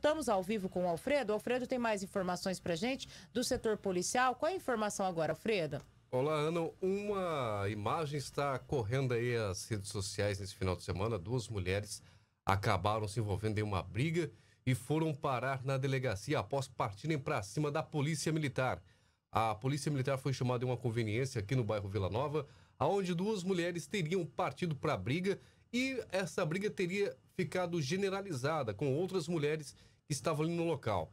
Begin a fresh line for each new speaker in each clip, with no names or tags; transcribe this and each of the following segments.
Estamos ao vivo com o Alfredo. O Alfredo tem mais informações para gente do setor policial. Qual é a informação agora, Alfredo?
Olá, Ana. Uma imagem está correndo aí as redes sociais nesse final de semana. Duas mulheres acabaram se envolvendo em uma briga e foram parar na delegacia após partirem para cima da polícia militar. A polícia militar foi chamada em uma conveniência aqui no bairro Vila Nova, aonde duas mulheres teriam partido para a briga e essa briga teria ficado generalizada com outras mulheres que estavam ali no local.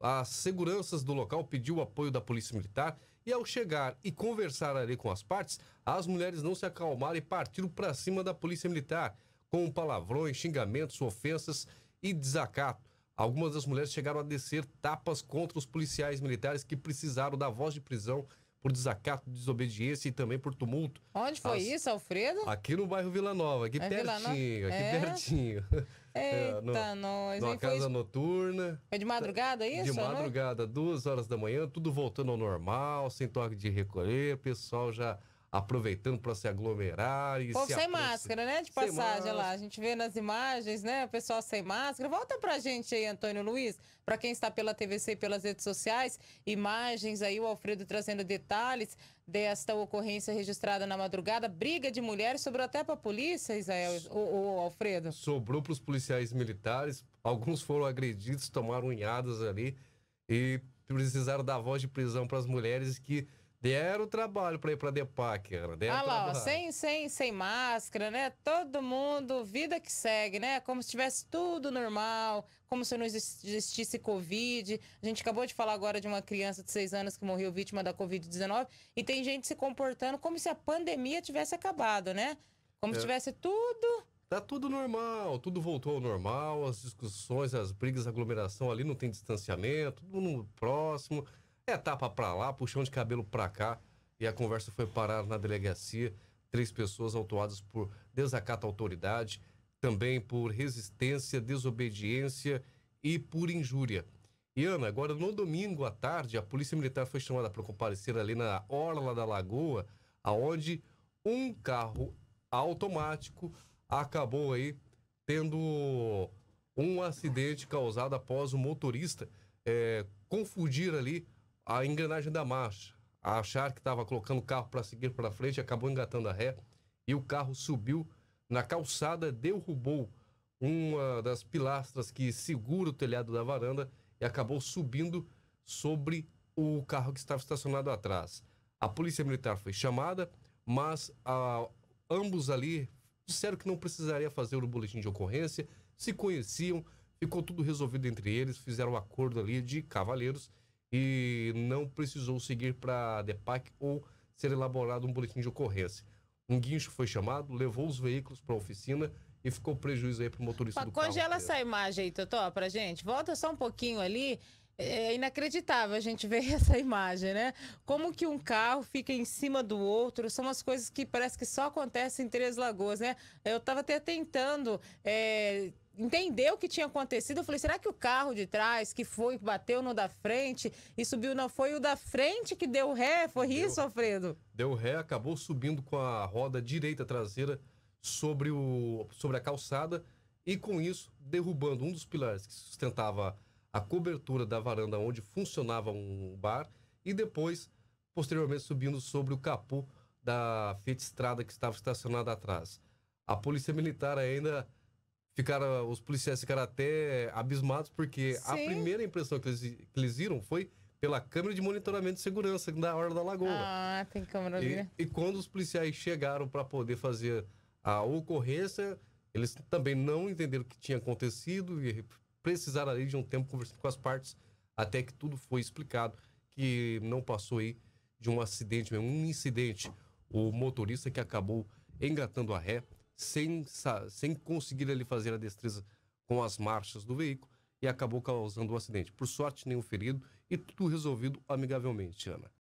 As seguranças do local pediu o apoio da polícia militar e ao chegar e conversar ali com as partes, as mulheres não se acalmaram e partiram para cima da polícia militar, com palavrões, xingamentos, ofensas e desacato. Algumas das mulheres chegaram a descer tapas contra os policiais militares que precisaram da voz de prisão por desacato, desobediência e também por tumulto.
Onde foi As... isso, Alfredo?
Aqui no bairro Vila Nova, aqui é pertinho, aqui é. pertinho. Eita, é, no, tá, nós. Numa casa foi... noturna.
Foi é de madrugada é isso? De né?
madrugada, duas horas da manhã, tudo voltando ao normal, sem toque de recolher, o pessoal já aproveitando para se aglomerar e Pô, se sem máscara,
né? De passagem lá. A gente vê nas imagens, né? O pessoal sem máscara. Volta pra gente aí, Antônio Luiz, para quem está pela TVC e pelas redes sociais, imagens aí, o Alfredo trazendo detalhes desta ocorrência registrada na madrugada, briga de mulheres, sobrou até para a polícia, Israel, o, o Alfredo?
Sobrou para os policiais militares, alguns foram agredidos, tomaram unhadas ali e precisaram dar voz de prisão para as mulheres que Deram trabalho para ir para DEPAC, cara. Deram ah lá, ó, sem,
sem, sem máscara, né? Todo mundo, vida que segue, né? Como se tivesse tudo normal, como se não existisse Covid. A gente acabou de falar agora de uma criança de seis anos que morreu vítima da Covid-19 e tem gente se comportando como se a pandemia tivesse acabado, né? Como é. se tivesse tudo
Tá tudo normal, tudo voltou ao normal, as discussões, as brigas, a aglomeração ali, não tem distanciamento, tudo no próximo. É tapa para lá, puxão de cabelo para cá. E a conversa foi parar na delegacia. Três pessoas autuadas por desacato à autoridade, também por resistência, desobediência e por injúria. E Ana, agora no domingo à tarde, a Polícia Militar foi chamada para comparecer ali na Orla da Lagoa, aonde um carro automático acabou aí tendo um acidente causado após o motorista é, confundir ali a engrenagem da marcha, a achar que estava colocando o carro para seguir para frente, acabou engatando a ré e o carro subiu na calçada, derrubou uma das pilastras que segura o telhado da varanda e acabou subindo sobre o carro que estava estacionado atrás. A polícia militar foi chamada, mas a, ah, ambos ali disseram que não precisaria fazer o boletim de ocorrência, se conheciam, ficou tudo resolvido entre eles, fizeram um acordo ali de cavalheiros e não precisou seguir para a DEPAC ou ser elaborado um boletim de ocorrência. Um guincho foi chamado, levou os veículos para a oficina e ficou prejuízo aí para o motorista do congela carro. Congela essa
imagem aí, Totó, para gente. Volta só um pouquinho ali. É inacreditável a gente ver essa imagem, né? Como que um carro fica em cima do outro, são as coisas que parece que só acontecem em Três Lagoas, né? Eu estava até tentando é, entender o que tinha acontecido. Eu falei, será que o carro de trás, que foi, que bateu no da frente e subiu, não foi o da frente que deu ré? Foi deu, isso, Alfredo?
Deu ré, acabou subindo com a roda direita traseira sobre, o, sobre a calçada e com isso derrubando um dos pilares que sustentava a cobertura da varanda onde funcionava um bar e depois, posteriormente, subindo sobre o capô da Fiat Strada que estava estacionada atrás. A polícia militar ainda ficaram, os policiais ficaram até abismados porque Sim. a primeira impressão que eles, que eles viram foi pela câmera de monitoramento de segurança da hora da
lagoa. Ah, tem câmera ali. E, né?
e quando os policiais chegaram para poder fazer a ocorrência, eles também não entenderam o que tinha acontecido e precisaram ali de um tempo conversando com as partes até que tudo foi explicado, que não passou aí de um acidente mesmo, um incidente. O motorista que acabou engatando a ré sem, sem conseguir ali fazer a destreza com as marchas do veículo e acabou causando o um acidente. Por sorte, nenhum ferido e tudo resolvido amigavelmente, Ana.